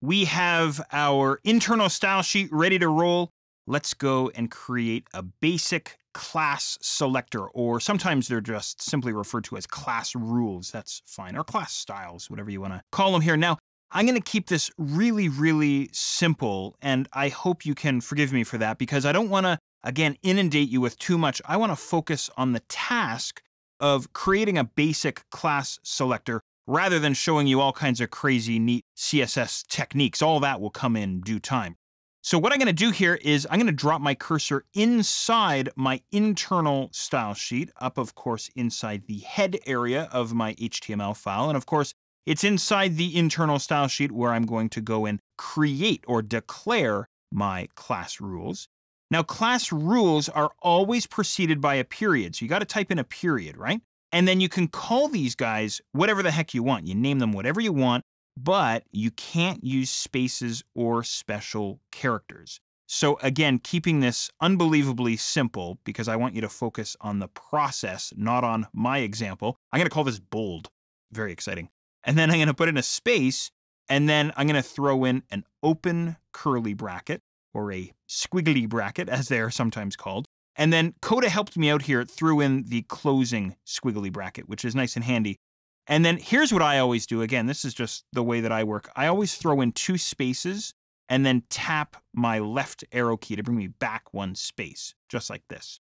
we have our internal style sheet ready to roll. Let's go and create a basic class selector, or sometimes they're just simply referred to as class rules. That's fine, or class styles, whatever you want to call them here. Now, I'm going to keep this really, really simple, and I hope you can forgive me for that because I don't want to, again, inundate you with too much. I want to focus on the task of creating a basic class selector rather than showing you all kinds of crazy, neat CSS techniques. All that will come in due time. So what I'm going to do here is I'm going to drop my cursor inside my internal style sheet, up, of course, inside the head area of my HTML file. And of course, it's inside the internal style sheet where I'm going to go and create or declare my class rules. Now, class rules are always preceded by a period. So you got to type in a period, right? And then you can call these guys whatever the heck you want. You name them whatever you want, but you can't use spaces or special characters. So again, keeping this unbelievably simple because I want you to focus on the process, not on my example. I'm going to call this bold. Very exciting. And then I'm going to put in a space and then I'm going to throw in an open curly bracket or a squiggly bracket as they are sometimes called. And then Coda helped me out here, threw in the closing squiggly bracket, which is nice and handy. And then here's what I always do. Again, this is just the way that I work. I always throw in two spaces and then tap my left arrow key to bring me back one space, just like this.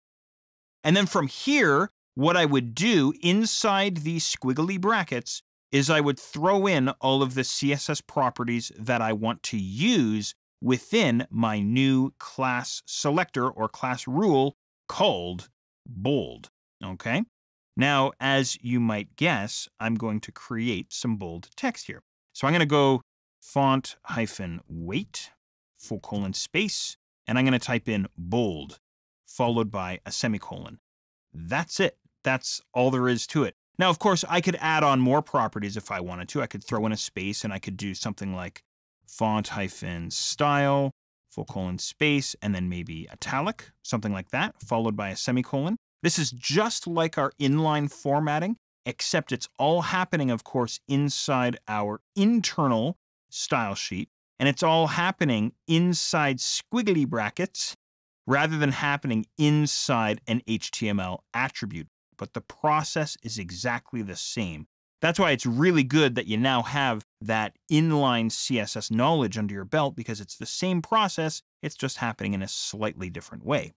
And then from here, what I would do inside these squiggly brackets is I would throw in all of the CSS properties that I want to use within my new class selector or class rule called bold. Okay? Now, as you might guess, I'm going to create some bold text here. So I'm going to go font hyphen weight, full colon space, and I'm going to type in bold, followed by a semicolon. That's it. That's all there is to it. Now, of course, I could add on more properties if I wanted to. I could throw in a space and I could do something like font hyphen style full colon space, and then maybe italic, something like that, followed by a semicolon. This is just like our inline formatting, except it's all happening, of course, inside our internal style sheet, and it's all happening inside squiggly brackets rather than happening inside an HTML attribute. But the process is exactly the same. That's why it's really good that you now have that inline CSS knowledge under your belt because it's the same process, it's just happening in a slightly different way.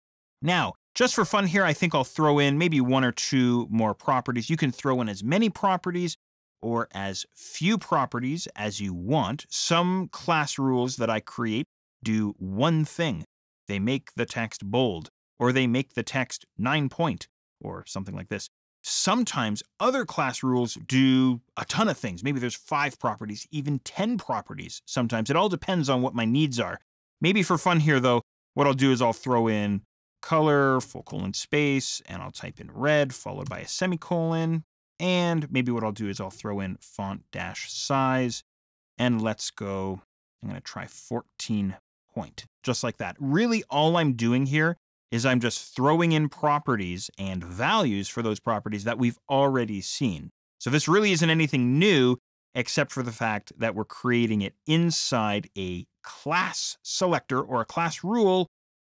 Now, just for fun here, I think I'll throw in maybe one or two more properties. You can throw in as many properties or as few properties as you want. Some class rules that I create do one thing. They make the text bold, or they make the text nine point, or something like this. Sometimes other class rules do a ton of things. Maybe there's five properties, even 10 properties sometimes. It all depends on what my needs are. Maybe for fun here, though, what I'll do is I'll throw in color, full colon space, and I'll type in red followed by a semicolon. And maybe what I'll do is I'll throw in font dash size. And let's go, I'm going to try 14 point, just like that. Really, all I'm doing here is I'm just throwing in properties and values for those properties that we've already seen. So this really isn't anything new except for the fact that we're creating it inside a class selector or a class rule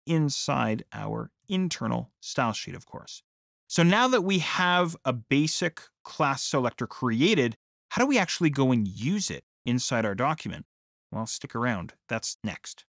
inside our internal style sheet, of course. So now that we have a basic class selector created, how do we actually go and use it inside our document? Well, stick around. That's next.